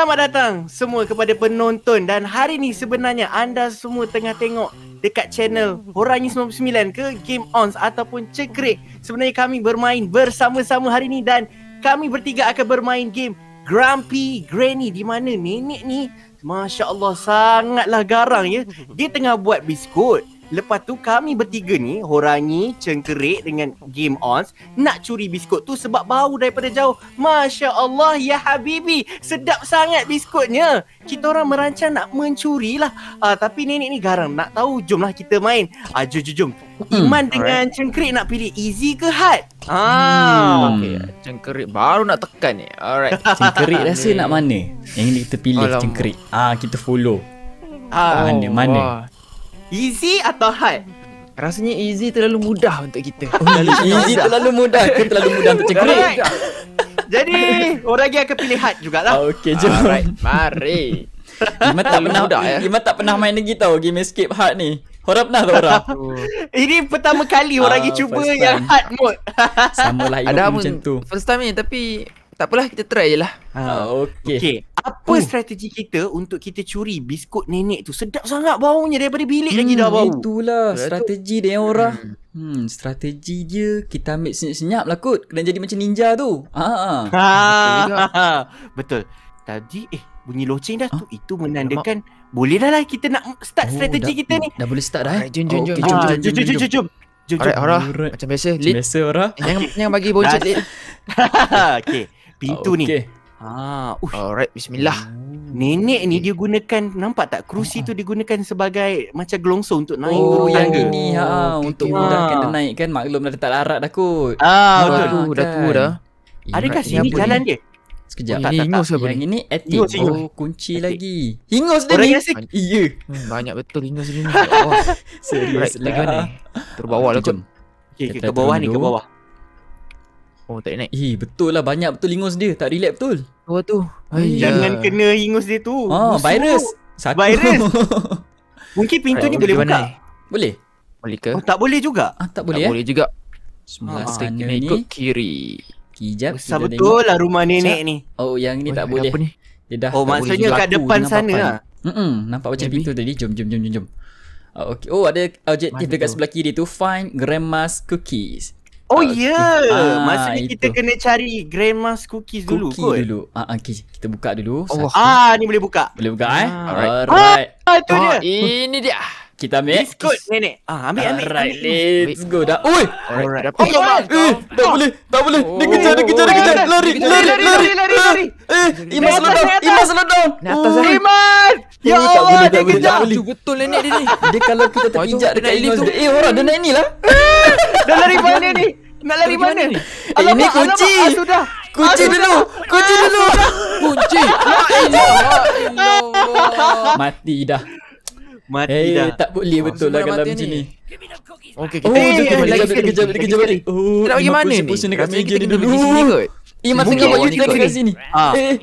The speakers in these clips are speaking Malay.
Selamat datang semua kepada penonton dan hari ni sebenarnya anda semua tengah tengok dekat channel Horangi 99 ke Game Ons ataupun Cekrek. Sebenarnya kami bermain bersama-sama hari ni dan kami bertiga akan bermain game Grumpy Granny di mana nenek ni Masya Allah sangatlah garang ya. Dia tengah buat biskut. Lepas tu kami bertiga ni Horangi Cengkerik Dengan Game On Nak curi biskut tu Sebab bau daripada jauh Masya Allah Ya Habibi Sedap sangat biskutnya Kita orang merancang Nak mencuri lah uh, ah, Tapi nenek ni garang Nak tahu jumlah kita main uh, Jom jom jom hmm, hmm, Iman hmm, dengan right. Cengkerik Nak pilih easy ke hard ah. hmm. ah. okay. Cengkerik baru nak tekan ni Alright Cengkerik rasa nak mana Yang ni kita pilih Alamak. Cengkerik ah, Kita follow ah. Mana mana oh. Easy atau hard? Rasanya easy terlalu mudah untuk kita. terlalu oh, easy terlalu mudah ke terlalu mudah untuk cikgu? Right. Jadi, orang yang akan pilih hard jugalah. Okay, jom. Alright, mari. Gimana tak pernah mudah eh? ya? Gimana tak pernah main lagi tau game escape hard ni? Orang pernah tak orang? Ini pertama kali orang uh, yang cuba yang hard mode. Samalah ilmu macam tu. First time ni tapi tak apalah kita try je lah. Ha, ah, okay. okay. Apa uh. strategi kita untuk kita curi biskut nenek tu? Sedap sangat baunya daripada bilik hmm, lagi dah hmm, bau. Itulah Betul. strategi dia orang. Hmm. Hmm, strategi dia kita ambil senyap-senyap lah kot. Kena jadi macam ninja tu. Ha, ha. Betul. Tadi eh bunyi loceng dah ha? tu. Itu menandakan ha? bolehlah lah kita nak start oh, strategi dah, kita ni. Dah boleh start dah eh. Jom, jom, jom. Jom, jom, jom, jom. jom. Jom, jom. Alright, Macam biasa. Macam biasa, Orah. Yang, yang bagi boncet. Okay pintu okay. ni. Ah, uh. Alright, bismillah. Hmm. Nenek ni dia gunakan nampak tak kerusi tu digunakan sebagai macam gelongsor untuk naik oh, turun yang tangga. ini ha okay, oh, untuk mudahkan kena naik kan maklum dah tak larat dah kot. Ah, ah betul. Dah, kan? dah tua dah. Adakah sini jalan ni? dia? Sekejap. Oh, tak, ini tak, tak, tak. Yang ini etik. Hingus, Oh, kunci etik. lagi. Hingus dia Orang ni. Iya. Hmm, banyak betul hingus dia lah. ni. Serius. Lagi mana? Terbawah lah kot. ke bawah ni, ke bawah aku oh, tak naik. Eh betul lah banyak betul ingus dia. Tak relap betul. Oh tu. Jangan kena ingus dia tu. Ah oh, virus. Satu. Virus. Mungkin pintu Ayah, ni boleh buka. Boleh. Boleh ke? Oh, tak boleh juga. Ah tak boleh. Tak ya? boleh juga. Semua ah, kena ni. ikut kiri. Kijap. Besar betul lah rumah nenek Kijap. ni. Oh yang ni oh, tak apa boleh. Ni? Dia dah oh maksudnya kat depan sana lah. Hmm, nampak macam pintu tadi. Jom jom jom jom. Ah, okay. Oh ada objektif dekat sebelah kiri tu Find Grandma's Cookies Oh ah, ya, yeah. ah, ah masa ni kita kena cari grandma's cookies dulu Cookie kot. dulu. Ah uh, kita buka dulu. Oh, ah ni boleh buka. Boleh buka eh? ah, eh. Alright. Ah, itu ah, dia. Oh, ini dia. Kita ambil eh? Biskut nenek Ah ambil ambil Alright let's go dah Oi Alright Oh eh, my eh, eh tak oh. boleh Tak boleh Dia oh. kejar dia kejar dia kejar Lari lari lari lari Eh Imas slow down Imas slow down Iman, oh. Ya Allah dia kejar Laju betul lah, nenek dia ni Dia kalau kita terpijak dekat Imas tu Eh orang dia naik ni lah Dah lari mana ni Nak lari mana ni Ini kunci ah, Sudah, Kunci ah, dulu Kunci ah, dulu Kunci ya ya Mati dah Mati hey, eh, dah. tak boleh oh. betul lah kalau macam ni. Okey, oh, kita oh, kejar lagi kejar lagi. Oh, nak pergi mana ni? Kita pusing dekat meja ni dulu. Ih, masa kau buat YouTube dekat sini. Ah. Eh.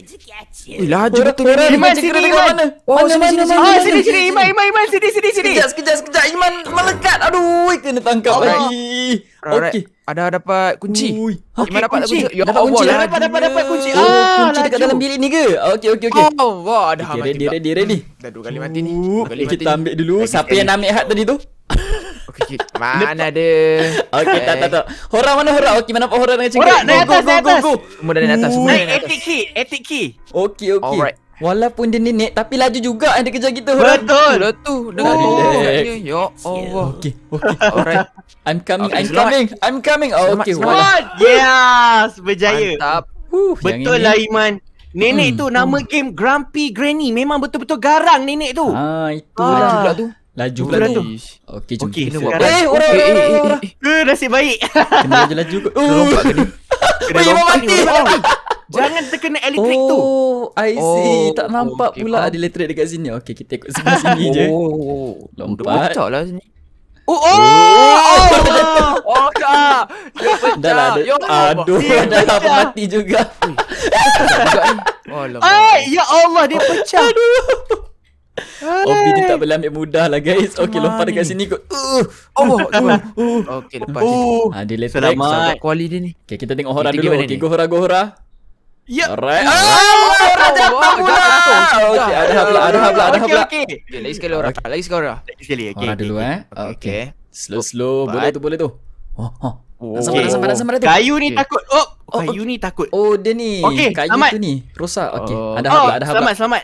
Ila ada betul. Iman sini, Iman. Mana? Oh, mana, mana, sini, sini, sini. Ah, sini, sini. Iman, Iman, Iman. Sini, sini, sini. Sekejap, sekejap, sekejap. Iman melekat. Aduh, kena tangkap lagi. Okey. Ada dapat kunci. Ui. Iman dapat kunci. Ya, dapat kunci. Dapat, dapat, dapat, dapat kunci. Oh, ah, kunci dekat dalam bilik ni ke? Okey, okey, okey. Oh, wah. Dah mati. Ready, ready, ready. Dah dua kali mati ni. Kita ambil dulu. Siapa yang ambil hat tadi tu? Okey, mana Lepas. ada? Okey, tak tak tak. Hora mana Hora? Okey, mana Hora dengan cikgu? Hora, naik atas, naik atas. Semua naik atas. Semua naik etik key, etik key. Okey, okey. Alright. Walaupun dia nenek tapi laju juga yang dia kejar kita. Betul. Betul tu. Oh. Dengar dia. Ya Allah. Okey. Okey. Alright. I'm coming. Okay, I'm coming. I'm coming. Oh, okey. Selamat. Yes. Berjaya. Mantap. Huh, betul lah Iman. Nenek hmm. tu nama hmm. game Grumpy Granny. Memang betul-betul garang nenek tu. Ha, itulah ah, itulah ah. juga tu. Laju lagi. Okey, jom. Okay, kena eh, eh, eh, orang. Eh, eh, eh, eh. nasib baik. Kena laju laju. Kena uh. lompat ke ni. Kena oh. Jangan terkena elektrik oh, tu. I see. Oh, tak nampak okay, pula ada elektrik dekat sini. Okey, kita ikut sini sini je. Oh. Lompat. Oh, lah sini. Oh, oh, oh, oh, kak. Ya, dah lah, ada. Ya, aduh, dah lah, mati juga. Oh, ya Allah, dia pecah. Aduh. Oh, dia tak boleh mudah lah guys. Okey, lompat dekat sini kot. Uh, uh, uh oh, oh, oh. Okey, lepas oh. sini. Ha, ah, dia letak sahabat kuali dia ni. Okey, kita tengok Hora dulu. Okey, go Hora, go Hora. Ya. Alright. Oh, Hora jatuh pula. Okey, ada hal pula, ada hal pula, ada hal pula. Okey, lagi sekali Hora. Lagi sekali Hora. Lagi sekali, okey. Hora dulu eh. Okey. Slow, slow. Boleh tu, boleh tu. Oh, oh. Nasam, nasam, nasam, Kayu ni takut. Oh, oh, kayu ni takut. Oh, dia ni. Okey, kayu tu ni. Rosak. Okey, oh. ada hal pula, oh, ada hal pula. Selamat, selamat.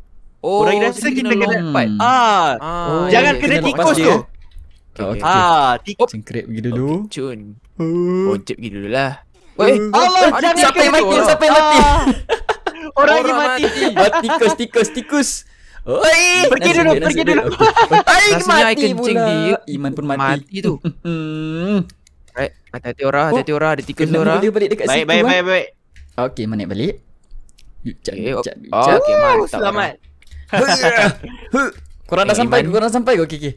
Oh, orang Iran sekali kena, kena lompat. Hmm. Ah. ah. Oh, jangan kena, tikus tu. Ah, okay, okay, okay. Ah, tikus. Cengkrip pergi dulu. Oh, okay, cun. Poncip oh. pergi dulu lah. Eh, Weh, Allah, mati. jangan sampai mati, sampai ah. mati. orang ini mati. mati. Ah, tikus, tikus, tikus. Oi, pergi dulu, pergi dulu. Tai mati pula. Dia. Iman pun mati. Mati tu. Baik, ada hati ada hati-hati ada tikus orang. Dia balik dekat situ. Baik, baik, eh. baik, baik. Okey, mana balik? Jat, eh, okay, jat, jat, oh, mantap. Selamat. Korang dah sampai ke? Korang sampai ke? Okay,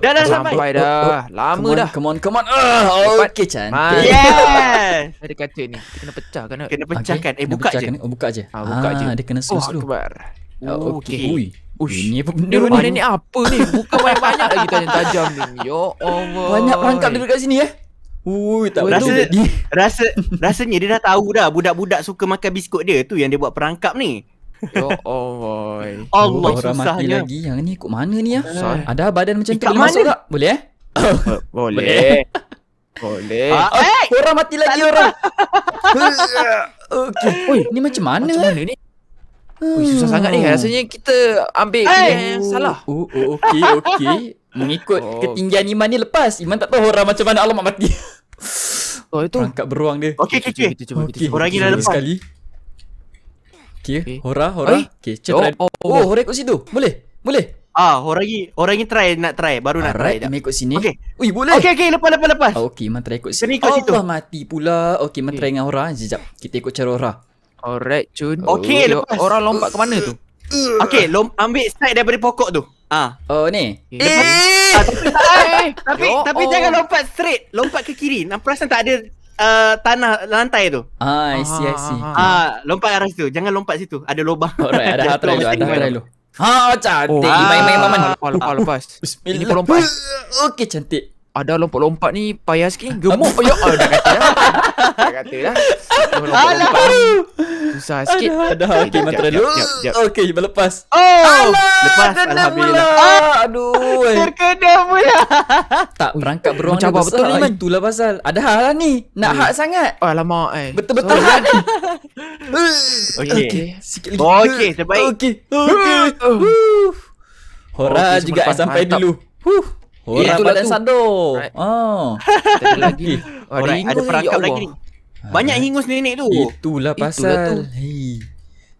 Dah, dah sampai dah. Lama dah. Come on, come on. Uh, okay, cantik. Yes! Ada kaca ni. Kena pecah kan? Kena pecahkan. Eh, buka je. Oh, buka je. Ah, buka je. Ah, dia kena slow, oh, slow. Oh, oh, Okay. Ui. Ush. Ini apa benda ni? Ini apa ni? Buka banyak-banyak lagi tanya tajam ni. Ya Allah. Banyak perangkap dia dekat sini eh. Ui, tak rasa, rasa, rasanya dia dah tahu dah budak-budak suka makan biskut dia tu yang dia buat perangkap ni. Ya Allah. Allah susahnya. Orang mati lagi. Yang ni ikut mana ni ya? Eh. Eh. Ada badan macam Ikat tu mana? masuk tak? Boleh eh? Boleh. Boleh. Ah, hey! Oh, eh! Orang mati lagi orang. Okey. Oi, ni macam mana? Macam mana ni? Ui, hmm. susah sangat ni oh. rasanya kita ambil hey! yang salah. Oh, oh, oh okey, okey. Mengikut oh. ketinggian iman ni lepas. Iman tak tahu orang macam mana alamat mati. Oh, itu. Angkat beruang dia. Okey, okey, okey. Okay, Okay, orang okay, ni dah lepas. Sekali. Okay, okay. Hora, Hora. Oi? Okay, cepat. Oh, oh, oh, oh, Hora ikut situ. Boleh? Boleh? Ah, Hora lagi. Hora lagi try, nak try. Baru Alright, nak try. Alright, ikut sini. Okay. Ui, boleh. Okay, okay, lepas, lepas, lepas. Oh, ah, okay, mantra ikut sini. Ikut situ. Allah mati pula. Okay, mantra okay. dengan Hora. Sekejap, kita ikut cara Hora. Alright, Cun. Okay, oh, lepas. Hora lompat ke mana tu? Okay, lom ambil side daripada pokok tu. Ah. Oh, ni. Okay. Eh! Ah, tapi, tapi, tapi, oh, tapi oh. jangan lompat straight. Lompat ke kiri. Nampak perasan tak ada uh, tanah lantai tu. Ah, I see, I see. Ah, uh, lompat arah situ. Jangan lompat situ. Ada lubang. Alright, ada hatra lu, ada hatra lu. Ha, cantik. Oh, main-main ah. main, main, main, main. Lepas, lepas, lepas. Bismillah. Okey, cantik ada lompat-lompat ni payah sikit gemuk oh, ya Allah dah kata dah dah kata dah lompat -lompat. susah sikit ada okey mantra dulu okey melepas oh lepas alhamdulillah ah, aduh terkena pula tak berangkat beruang macam apa betul ni man itulah pasal ada hal lah ni nak hak sangat oh, alamak eh betul-betul hak ni eh. okey sikit lagi okey terbaik okey okey Hora juga sampai dulu Huh. Orang ah. eh, pandai sado. Right. Oh. lagi. Orang ada perangkap ya lagi. Banyak hingus nenek tu. Itulah pasal. Hai.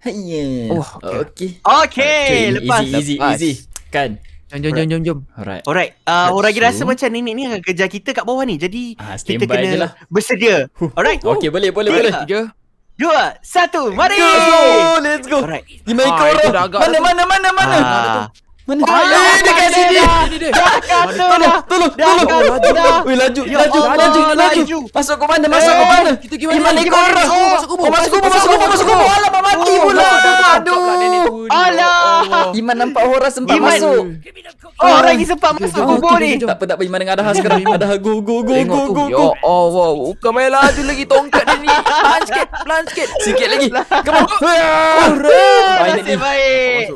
Hey. Ya. Oh, okay. Okay. okay. okay. Lepas. Easy, easy, lepas. easy. Kan? Jom, jom, jom, jom, jom. Alright. Alright. Uh, orang rasa macam nenek ni akan kejar kita kat bawah ni. Jadi ah, kita kena lah. bersedia. Alright. Oh. Okay, boleh, boleh, boleh. Tiga. Dua, satu, mari! Let's go! Let's go! Alright. Ah, Di mana orang? Mana, mana, mana, mana? Ah. Ah, mana dia? Ah, dia dekat sini. Dia dia. Tolong, tolong, ya tolong. Wei, laju, ya laju, laju, laju. Masuk ke mana? Masuk eh, ke mana? Kita ke mana? Oh, masuk kubur. Masuk kubur, oh, masuk kubur, masuk kubur. Alah, mati pula. Aduh. Alah. Iman nampak horas sempat masuk. Oh, orang ni sempat masuk ya kubur ni. Tak apa, tak apa. Iman dengan Adha sekarang. Adha go, go, go, go, go, go. Ya Allah. Bukan main laju lagi tongkat dia ni. Pelan sikit, pelan sikit. Sikit lagi. Come on. Hurrah. Nasib baik.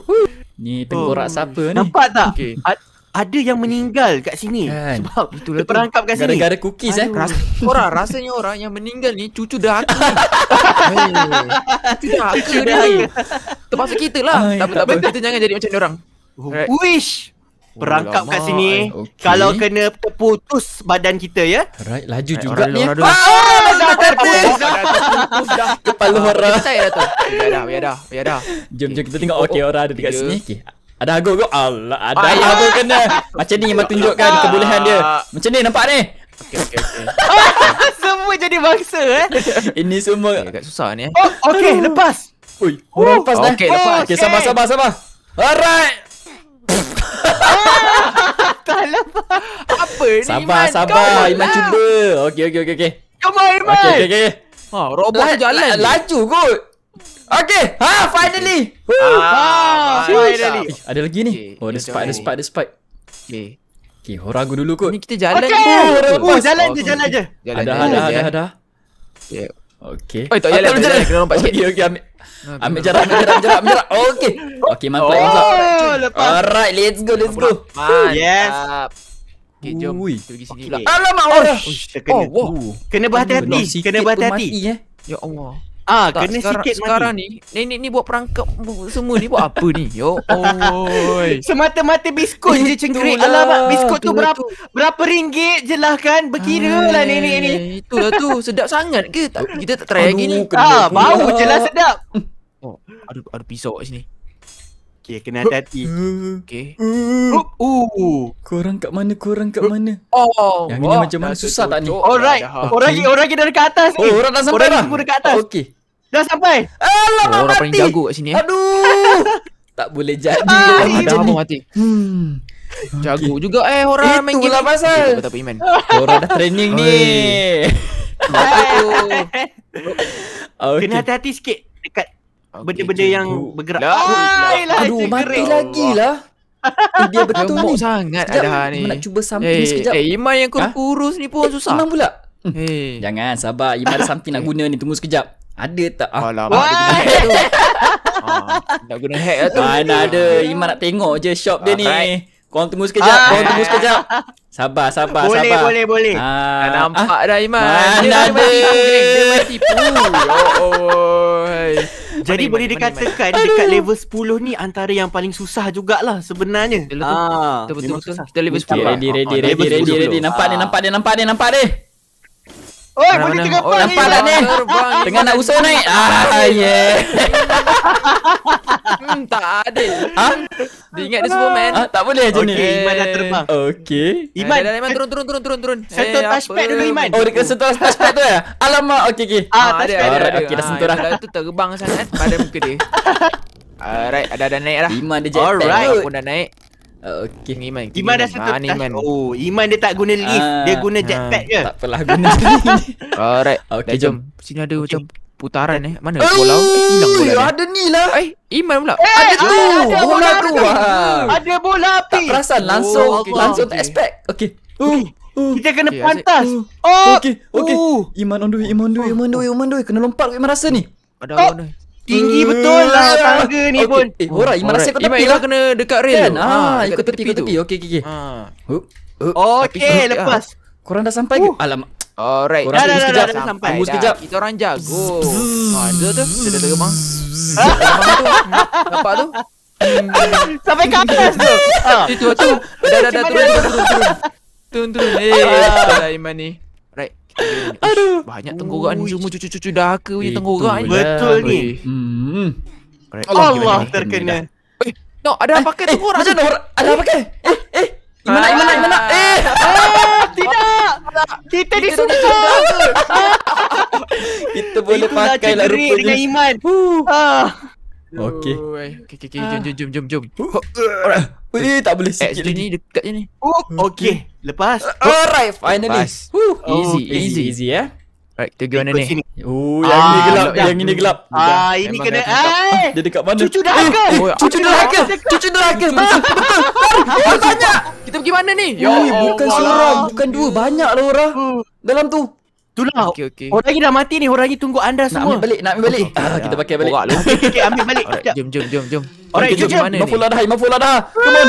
Ni tenggorak oh. siapa ni? Nampak tak? Okay. A- ada yang meninggal kat sini kan. sebab Itulah dia perangkap kat sini. Gara-gara cookies eh. Aduh. eh. Ras- orang rasanya orang yang meninggal ni cucu dahaka. hey. Cucu dahaka. Termasuk kita lah. Ah, ya tak apa-apa. Kita jangan jadi macam orang. Oh. Wish. Perangkap oh, kat sini eh. okay. Kalau kena putus badan kita ya Alright, laju right, eh, juga ni Oh, Ah, ah dah terputus Kepala Hara Ya dah, ya dah, ya dah Jom, jom kita eh, tengok okay, Hara ada dekat ya. sini okay. Ada aku go Allah ada aku ah, ah. kena macam ni yang tunjukkan kebolehan dia macam ni nampak ni semua jadi bangsa eh ini semua agak susah ni eh oh, okey lepas Ui, orang lepas oh, dah. Okey, lepas. Okey, sabar, sabar, sabar. Alright. Salah Apa ni sabar, Iman? Sabar, sabar. Iman cuba. Okay, okay, okey. Okay. Come on, Iman. Okey, okey, okey. Ha, robot La- jalan. La- laju kot. Okay, ha, finally. Ah, ha, finally. Eh, ada lagi ni. Okay, oh, ada spike, ada spike, ada spike. Okey. Okey, horagu dulu kot. Ni kita jalan. Okay, oh, horagu. Jalan je, jalan je. Ada, ada, ada, ada. Okey. Oi, tak jalan. Kena lompat sikit. okay. okey, ambil. Ah, ambil jarak, ambil jarak, ambil jarak. Okey. Okey, mantap, oh, mantap. Lepas. Alright, let's go, let's go. Mantap. Yes. Okey, jom. Ui. Kita pergi sini okay. lah. Alamak, oh, oh, kena, oh, kena berhati-hati. Kena berhati-hati. Eh. Ya Allah. Ah, tak, kena sekarang, sikit sekarang mati. ni. Nenek ni buat perangkap semua ni buat apa ni? Yo. Ya Oi. Semata-mata biskut je cengkrik. Alah, biskut tu lah berapa tu. berapa ringgit je lah kan? Berkiralah Ay, nenek ni. Itulah tu, sedap sangat ke? Tak kita tak try lagi ni. Ah, bau je lah sedap. Oh, ada ada pisau kat sini. Okay, kena hati-hati. Okay. Uh, uh. Korang kat mana? Korang kat mana? Oh, Yang ni macam mana? Susah tak ni? Alright. Orang lagi, orang lagi dah dekat atas. Oh, orang dah sampai orang dah. Orang dekat atas. Okay. Dah sampai. Alamak oh, Orang paling jago kat sini eh. Aduh. tak boleh jadi. Ah, dah mati. Hmm. Jago okay. juga eh orang Itulah main game. Itulah pasal. Aku tak iman. Orang dah training ni. okay. Kena hati-hati sikit dekat benda-benda jago. yang bergerak. Lah, Ay, lah, aduh, mati lagi lah. Eh, dia betul Jemuk ni. sangat sekejap, ada ni. Nak cuba something hey, eh, sekejap. Eh, hey, Iman yang ha? kurus ha? ni pun eh, susah. Iman pula. Hey. Hmm. Eh. Jangan sabar. Iman ada something nak guna ni. Tunggu sekejap. Ada tak? Ah. Alamak, ah, Tak guna hack lah tu. Mana ada. Iman nak tengok je shop dia ah, ni. Kau tunggu sekejap. Ah. Kau tunggu sekejap. Sabar, sabar, boleh, sabar. Boleh, boleh, boleh. Ah, nampak ah, dah Iman. Mana ada. Dia main tipu. Oh, oh, Jadi mana, boleh mana, dikatakan mana, dekat level 10 ni antara yang paling susah jugalah sebenarnya. Ah, betul-betul. Kita level 10. Ready, ready, ready, ready, ready. Nampak ni, nampak ni, nampak ni, nampak ni. Oi, mana, mana, tengah oh, nampak tak ni? Tengah nak usul naik. Ah, yeah. Ya. Hmm, tak ada. Ha? Dia dia semua, ah, tak boleh macam ni. Okay, Iman dah terbang. Okay. Iman. Dah, Iman, turun, turun, turun, turun. turun. Sentuh hey, eh, touchpad dulu, Iman. Oh, dia sentuh touchpad tu ya? Alamak, okey okay. Ah, ah touchpad. Ah, okay, dah sentuh dah. Itu terbang sangat pada muka dia. Alright, ada ada naik lah. Iman dia jetpack. Alright. Aku dah naik. Uh, okay. Iman. Iman, Iman dah satu tas. Iman. Oh, Iman dia tak guna lift. Uh, dia guna jetpack uh, je. Ah, tak pernah guna lift. Alright. Okay, jom. jom. Sini ada okay. macam putaran eh. Mana Ayy, bola? Eh, hilang bola. Ayy, ada ni lah. Eh, Iman pula. Ayy, eh, ada tu. Ada bola, bola tu. Ada, bola api. Tak perasan. Langsung. Oh, okay. Langsung okay. tak Okey. Okay. okay. Uh, uh, kita kena okay, pantas. Oh, okey, okey. Oh. Iman on the way. Iman on the way. Iman on the way. Iman on Kena lompat. Iman rasa ni. Ada oh. Tinggi hmm. betul lah tangga ni okay. pun. Eh, Hora, oh, Iman rasa kau tepi lah. kena dekat rail. Kan? Ah, ha, ikut tepi, ikut tepi. Okey, okey, okey. Ha. Okey, lepas. Ah. Korang dah sampai ke? Alamak. Alright. Korang dah, dah, dah, sampai. Tunggu sekejap. Kita orang jago. Ada tu. Kita dah terima. Nampak tu? Sampai ke atas tu. Itu, itu. Dah, dah, dah. Turun, turun. Turun, turun. Eh, Iman ni? Aduh. banyak tenggorak ni semua cucu-cucu dah ke punya tenggorak Betul ni. Hmm. Allah, terkena. Eh, no, ada eh, pakai eh, tenggorak. ada mana? Ada pakai? Eh, eh. Mana mana mana? Ah. Eh, ah, tidak. Kita di sana. Kita boleh pakai lah rupa dengan iman. Ha. Okey. Okey, okey, okey. Jom jom jom jom. Alright. Eh, tak boleh eh, sikit lagi. dekat je ni. Okey. Lepas. Oh, Alright, finally. Lepas. Oh, easy, okay. Oh, easy, easy, easy, eh. Alright, kita pergi mana ni? Oh, yang ah, ini gelap. Dah. Yang ini gelap. Ah, Memang ini kena. Ah, dia dekat mana? Cucu neraka. Oh, cucu neraka. Cucu neraka. Betul. Betul. Banyak. Kita pergi mana ni? Ya, bukan seorang, bukan dua, banyaklah orang hmm. dalam tu. Itulah okay, okay. Orang ni dah mati ni Orang ni tunggu anda semua Nak ambil balik Nak ambil balik okay, ah, ya. Kita pakai balik Orang lah ambil balik Alright, Jom jom jom jom Orang jom jom Mafula dah Mafula dah Come on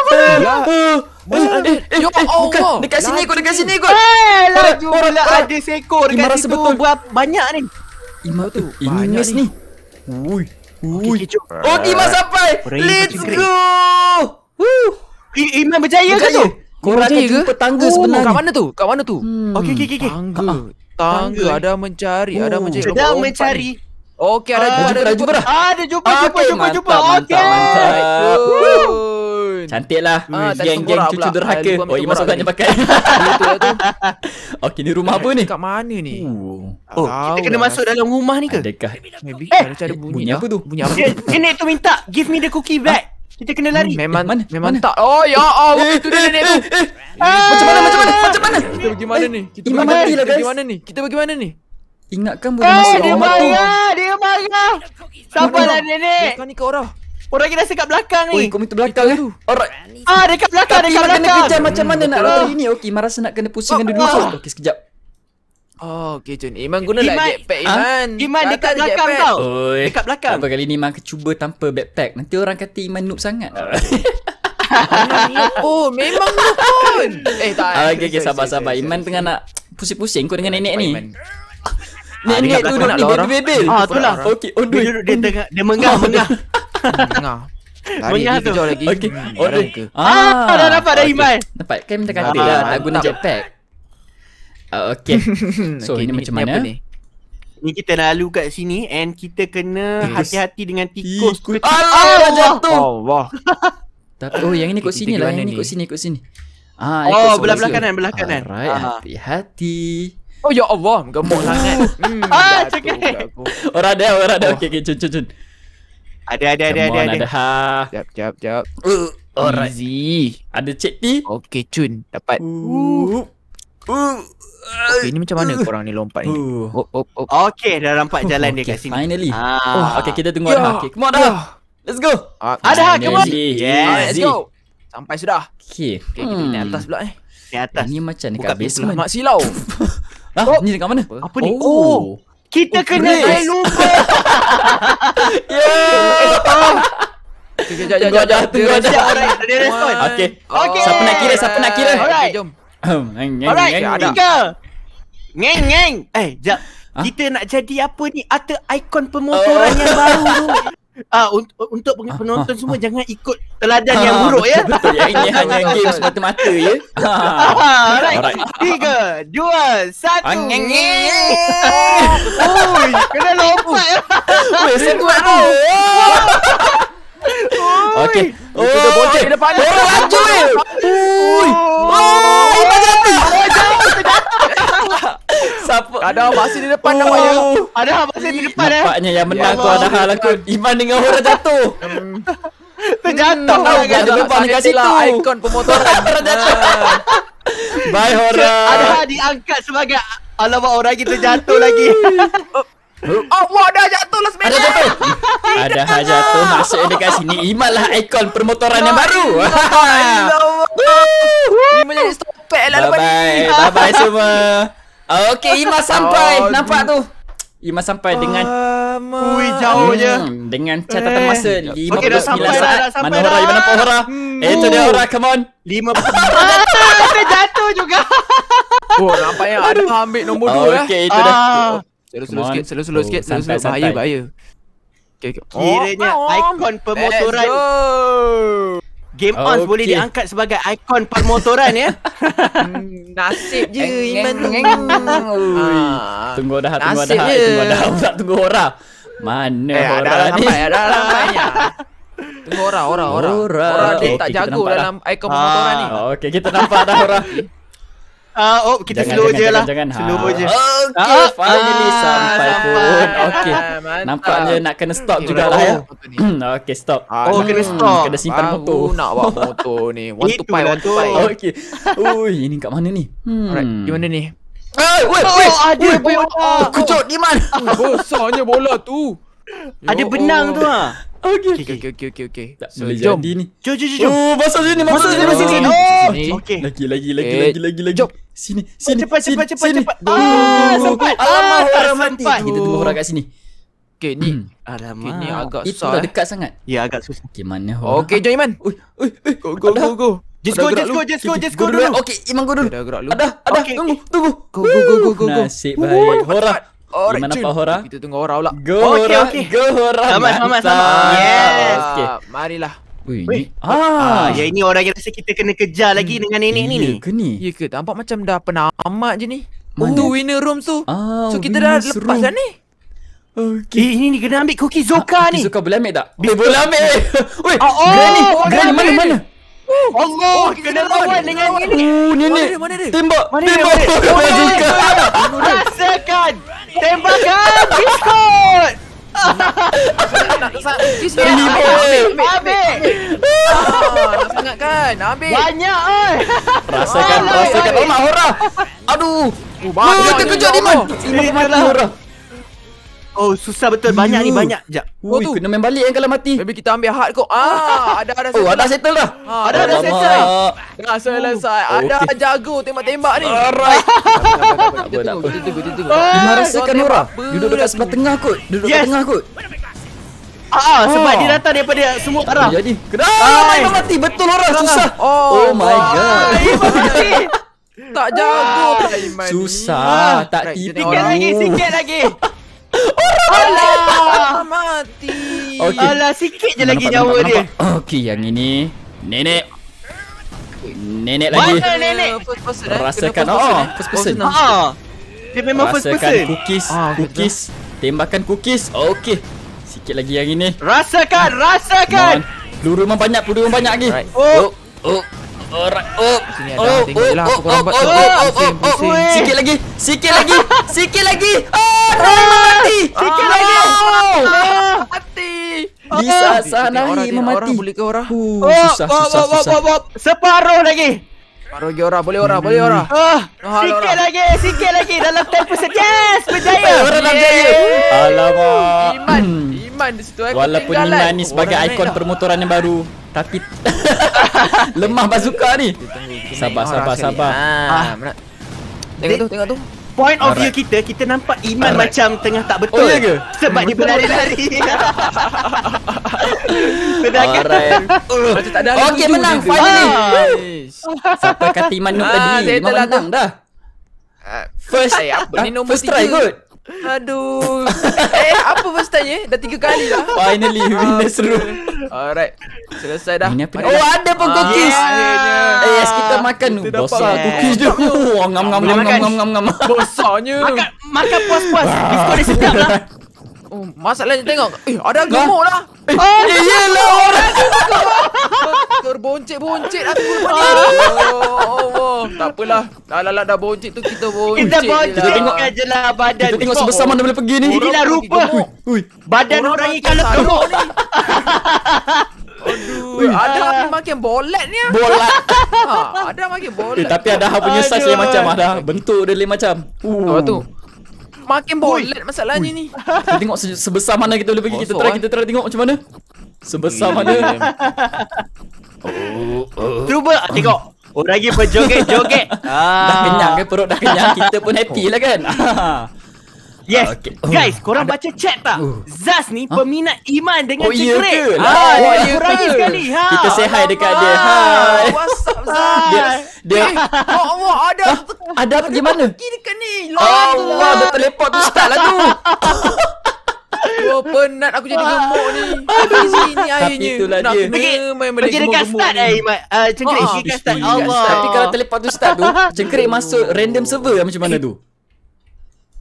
Eh eh, ya. eh, eh eh, ya eh Bukan Dekat sini kot Dekat sini kot Laju pula ada seekor Dekat situ betul. Buat banyak ni Ima tu Ini miss ni Ui Ui Oh Ima sampai Let's go Ima berjaya ke tu Korang akan jumpa tangga oh, sebenarnya. Kat mana tu? Kat mana tu? Hmm. Okey okey okey. Okay. Tangga. ha Tangga ada mencari, oh. ada mencari. Ada oh. mencari. Okey, ada, ah, jumpa, ada, jumpa dah. Ada jumpa, jumpa, ah, jumpa, jumpa. Okey. Cantiklah geng-geng cucu derhaka. Oh, ini masuk tanya pakai. Okey, ni rumah apa ni? Kat mana ni? Oh, kita kena lah. masuk dalam rumah ni ke? Adakah? Maybe, ada bunyi, bunyi lah. apa tu? Bunyi apa eh, tu? tu minta, give me the cookie back. Kita kena lari. Hmm, memang eh, mana, memang mana? tak. Oh ya eh, Allah, oh, waktu dia eh, nenek tu. Ah. Macam mana? Macam mana? Macam mana? Kita pergi mana ni? Kita pergi mana? Kita pergi mana ni? Kita pergi mana ni? Ingatkan boleh masuk rumah tu. Dia marah, dia marah. Sabarlah nenek. Kau ni ke orang? Orang kita dekat belakang ni. Oh, kau minta belakang tu. Orang. Ah, dekat belakang, dekat belakang. Kita kena kejar macam mana nak lari ni? Okey, marah senak kena pusingkan ah. dulu. Okey, sekejap. Oh, okay, Jun. Iman guna lah jetpack, ah, Iman. Iman, ha? Iman dekat belakang tau. Oi. Dekat belakang. Apa kali ni Iman cuba tanpa backpack? Nanti orang kata Iman noob sangat. oh, memang noob pun. Eh, tak. Ah, eh, okay, okay, sabar, sabar. sabar. Iman tengah nak pusing-pusing kau dengan nenek ni. Nenek tu duduk di bebel-bebel. Ah, tu lah. Okay, on the Dia tengah, dia mengah, mengah. Mengah. Mengah tu. Okay, on the Ah, dah dapat dah ah, Iman. Lah. Dapat, kan minta kata dah. Tak guna jetpack. Uh, okay. so okay, ini macam mana? Apa ni? ni kita lalu kat sini and kita kena hati-hati dengan tikus. Ih, Allah, Allah jatuh. Allah. oh yang ini kat sini lah, yang ini kat sini, kat sini. Ah, oh, ikut, belah kan, belah kanan, belah kanan. Right, uh-huh. Ah. hati hati. Oh ya Allah, gemuk sangat. hmm, ah, cekik. Orang ada, orang ada. Okay, Okey, okey, cun cun cun. Ada, ada, ada, ada, ada. Ha. Jap, jap, jap. Uh, Easy. Ada Cik T. Okey, cun. Dapat. Uh. Uh, okay, ni macam mana uh, korang ni lompat ni? Oh, uh. oh, oh. Okay, dah nampak jalan okay, kat sini. Finally. Ah. Oh, okay, kita tunggu yeah. Adha. Okay, come on Adha. Let's go. Okay, ah, ah, Adha, come on. Yeah, let's go. Sampai sudah. Okay. Okay, kita hmm. naik atas pula ni. Eh. Ni atas. Ini macam dekat basement. Mak silau. Ha? Oh. Ni dekat mana? Apa, apa oh. ni? Oh. Kita oh, kena naik lupa. yeah. Jom, jom, jom, jom, jom, jom, jom, jom, jom, jom, jom, jom, jom, jom, jom Alright, tiga. Ngeng ngeng. Eh, jap. Ha? Kita nak jadi apa ni? Ada ikon oh. pemotoran oh. yang baru Ah uh, untuk, untuk ah, penonton ah, semua ah. jangan ikut teladan yang buruk ya. Betul ya. Ini hanya game semata-mata ya. Alright. 3 2 1. Ngeng. Oi, kena lompat. Wei, sen buat tu. Okey. Oh, dia bonceng. Dia panas. Oi. Oh, ibu eh, jadi. Oh, Siapa? Ada masih di depan nak oh. yang. Ada masih di depan eh. Nampaknya yang menang ya tu ada hal aku Iman dengan orang hmm. jatuh. Terjatuh. Jangan hmm, lupa tahu kan dekat Ikon pemotoran jatuh. Ah. Bye Hora. Ada diangkat sebagai alamat orang kita jatuh lagi. Allah dah jatuh lah sepeda. Ada jatuh. ada hajat tu masuk dekat sini. Iman lah ikon permotoran yang ya baru. Iman jadi stopek lah. Bye bye. Bye bye semua. Okay Iman sampai. Nampak tu. Ima sampai dengan Ui jauh je hmm, Dengan catatan eh. masa eh. 59 okay, dah sampai saat dah, dah Mana Hora Ima nampak Hora hmm. Itu dia Hora come on 59 Dia ah, jatuh juga Oh nampaknya ada ambil nombor 2 eh? Okay itu dah Slow-slow sikit, slow-slow oh, sikit, slow-slow bahaya, bahaya. Okay, okay. Oh, Kiranya oh, oh, ikon pemotoran. Game oh, Ons okay. boleh diangkat sebagai ikon permotoran ya. Hmm, nasib je Iman tu. Ah. Tunggu dah, tunggu dah, tunggu dah. Aku tak tunggu orang. Mana eh, orang dah ni? Lampai, dah lampai, ya. Tunggu orang, orang, orang. Orang, orang dia oh, tak jago dalam ikon permotoran ni. Ah, okay, kita nampak dah orang. Ah, uh, oh, kita lah. ha. slow je lah. Jangan, jangan, slow je. Okay, ah, finally ah, sampai ah, pun. Ah, okay, ah, mantap. nampaknya nak kena stop juga lah ya. okay, stop. Ah, oh, hmm, kena stop. Hmm, kena simpan ah, motor. nak bawa motor ni. One to five, one to five. Okay. Ui, ini kat mana ni? Hmm. Alright, di mana ni? Eh, wait, oh, wait. Oh, ada bola. Kucuk, di mana? Besarnya bola tu. Ada ya benang tu lah. Oh, okey okey okey okey okey. Okay. Tak so, boleh jom. jadi ni. Jom jom jom. Oh, masuk sini, masuk sini, masuk sini. Oh, okey. Lagi lagi lagi eh, lagi lagi lagi. Jom. Sini, sini. Cepat cepat cepat cepat. Ah, sempat. Alamak, ah, sempat. Kita tunggu orang kat sini. Hmm. Okey, ni. Alamak. Ini agak susah. Itu dah eh. dekat sangat. Ya, agak susah. Okey, mana orang? Okey, jom Iman. Ui, ui, go go go go. Just go, just go, just go, just go dulu. Okey, Iman go dulu. Ada, ada. Tunggu, tunggu. Go go go go go. Nasib baik. Horah. Alright, Gimana Pak Hora? Kita tunggu Hora pula Go Hora, okay, okay. Go Hora Sama, mantap. sama, Yes okay. Marilah Ui, Ui. Ah. ah. Ya ini orang yang rasa kita kena kejar lagi hmm. dengan nenek ni Ya ke ni? Ya ke? Tampak macam dah pernah amat je ni Untuk oh. winner room tu ah, So kita dah lepas room. dah ni Okay. Eh, ini ni kena ambil cookie ah, Zoka ah, ni. Zoka boleh ambil tak? Bisa. Eh, boleh ambil. Woi, ah, oh, Granny, oh, Granny, mana, mana? Allah, oh, kena lawan dengan ini. Oh, ni ni. dia, mana dia? Tembak, mana tembak. Mana dia, mana dia? Tembak, tembak. Rasakan. Tembakan Discord! Hahaha Terhibur Ambil ah, Ambil Sangat kan Ambil Banyak oi eh. Rasakan Rasakan Tolak Hora oh, Aduh Wah oh, terkejut Iman Iman Hora Oh susah betul Banyak Eww. ni banyak Sekejap Oh tu Kena main balik kan kalau mati Maybe kita ambil hard kot Ah Ada ada oh, settle Oh ada lah. settle dah ah, Ada ada settle lah. Dah selesai uh, Ada jago tembak-tembak ni Alright Kita tunggu Kita tunggu Kita tunggu Kita tunggu Kita tunggu Duduk dekat sebelah tengah kot Duduk dekat tengah kot Ah, sebab ah. dia datang daripada semua arah. Oh, jadi. Kenapa? Ah, mati betul orang Kenapa? susah. Oh, oh my god. god. tak jago. Ah, susah, tak right, tipu. Sikit lagi, sikit lagi. Orang Alah. mati. Okay. Alah sikit je lagi nyawa dia. Okey, yang ini nenek. Nenek lagi. Mana nenek? First person. Eh? Rasakan first person, oh, first person. Ha. Ah. Dia memang Rasakan first person. Rasakan cookies. Ah, cookies. Kata. Tembakan cookies. Okey. Sikit lagi yang ini. Rasakan, rasakan. Peluru memang banyak, peluru memang banyak lagi. Right. Oh. Oh. oh. Alright. Oh. Sini ada. Oh, Tengoklah oh, apa oh, kau oh, buat. Oh, oh, oh, oh, oh, oh, oh, sikit lagi. Sikit lagi. sikit lagi. Oh, mati. Sikit oh, lagi. Oh, mati. Bisa oh, sana ni mati. Orang boleh ke orang? Uh, susah, oh, susah, oh, susah. Oh, oh, oh, oh. Separuh lagi. Separuh lagi orang, boleh orang, boleh orang. Oh, sikit lagi, sikit lagi dalam tempoh set. Yes, berjaya. Orang dalam jaya. Alamak. Iman, Iman di situ. Walaupun Iman ni sebagai ikon permotoran yang baru tapi lemah bazooka ni. Sabar sabar sabar. Ah, ah. Tengok tu tengok tu. Point of view kita kita nampak Iman macam tengah tak betul. Oh, ya Sebab dia berlari-lari. Sedangkan oh, macam Okey menang finally. Ah. Siapa kata Iman noob tadi? Iman lah menang dah. First, ni nombor 3 kot. Aduh. eh, apa first time Dah tiga kali lah Finally, ah, we in seru Alright. Selesai dah. oh, dah? ada pun ah, cookies. Ya, ya, ya. Eh, yes, kita makan. Kita Bosak yeah. cookies je. Wah, oh, ngam ngam ngam ngam ngam ngam ngam. Bosaknya. Makan, makan puas-puas. Biskut dah sedap lah. Oh, masalahnya tengok. Eh, ada gemuk lah. Oh, eh, yelah orang tu suka Terboncit-boncit aku lupa ni. Oh, oh, oh, Tak apalah. Alalak dah boncit tu kita boncit. Kita lah. boncit. Kita tengok aja lah badan. Kita tengok sebesar mana boleh pergi ni. Inilah rupa. Ui, Badan orang, ikan ni ni. Aduh, Wih. ada uh, ah. makin bolet ni ah? Bolet. ha, ada makin eh, bolet. Eh, tapi ada punya Aduh. size lain macam ada bentuk dia lain macam. Uh. Apa tu? Makin bolet masalahnya ni. Kita tengok se- sebesar mana kita boleh pergi. Kita try, kita try tengok macam mana. Sebesar mana. Cuba oh, tengok. Orang lagi berjoget-joget. Dah ah. kenyang ke perut dah kenyang. Kita pun happy lah kan. Yes. Ah, okay. Guys, oh, ya. korang ada... baca chat tak? Uh. Zaz ni huh? Iman dengan oh, Cik Rek. Ah, oh, iya ke? Ha, oh, iya ke? Ha. Kita say hi dekat dia. Hi. What's up, Zaz? Dia, dia... Hey, oh, ada... Huh? Ada apa? Gimana? Pergi dekat ni. Allah, dia terlepot tu start lah tu. Oh, penat aku jadi gemuk ni. Apa di sini akhirnya? Tapi itulah dia. Nak main balik gemuk dekat start ni. Lah, eh, ah, cengkerik, sikit start. Allah. Tapi kalau telepon tu start tu, cengkerik masuk random server macam mana tu?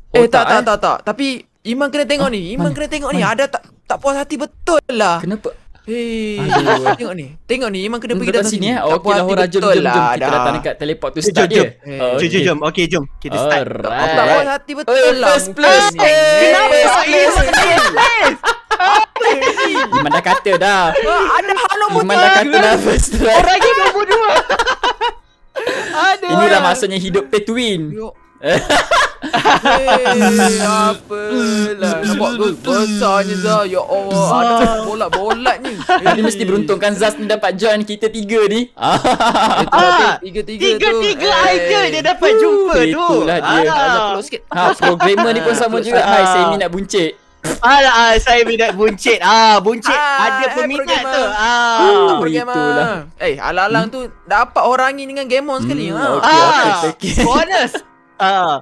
Oh, eh tak tak, eh. tak tak tak. Tapi Iman kena tengok ah, ni. Iman mana, kena tengok mana? ni. Ada tak tak puas hati betul lah. Kenapa? Hei, eh, tengok ni. Tengok ni Iman kena pergi datang sini. sini. Eh? Okey lah Hora jom jom, jom. Lah, kita datang dekat teleport tu eh, start jom, eh, jom. dia. Jom jom. Okey jom. Kita start. Alright. Tak puas hati betul oh, lah. First place. Hey, kenapa hey, first place? Apa ni? Iman dah kata dah. Ah, ada halo pun Iman dah kata dah first place. Orang yang nombor dua. Inilah maksudnya hidup petuin. Hei, apa lah. besar ni Zah. Ya Allah, ada bolak bolat ni. Ini mesti beruntungkan kan Zaz ni dapat join kita tiga ni. Ah. Tiga-tiga ah. tu. Tiga-tiga eh. idea dia dapat jumpa tu. Itulah dia. Ha, programmer ni pun sama juga. Hai, ah. saya ni nak buncit. Alah, ah, saya minat buncit. Ah, buncit ah, ada eh, peminat tu. Ah, oh, itulah. Eh, alalang hmm? tu dapat orang ni dengan Gemon sekali. Hmm, ah. Okay, okay, okay. Bonus. ah.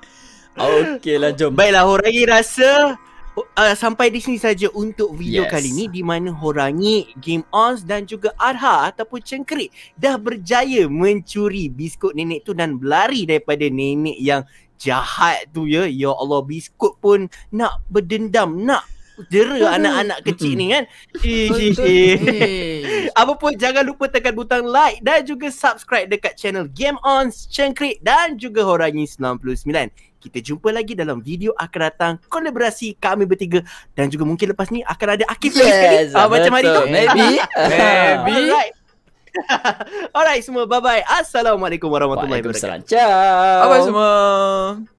Okey lah jom. Baiklah Horangi rasa uh, sampai di sini saja untuk video yes. kali ini di mana Horangi, Game Ons dan juga Arha ataupun Cengkerik dah berjaya mencuri biskut nenek tu dan berlari daripada nenek yang jahat tu ya. Ya Allah biskut pun nak berdendam, nak jera anak-anak kecil ni kan. Apa pun jangan lupa tekan butang like dan juga subscribe dekat channel Game On Cengkrik dan juga Horangi 99. Kita jumpa lagi dalam video akan datang kolaborasi kami bertiga dan juga mungkin lepas ni akan ada Akif yes, sekali. Uh, macam hari tu. Maybe. Maybe. Alright semua bye bye. Assalamualaikum warahmatullahi wabarakatuh. Waalaikumsalam. Ciao. Bye bye semua.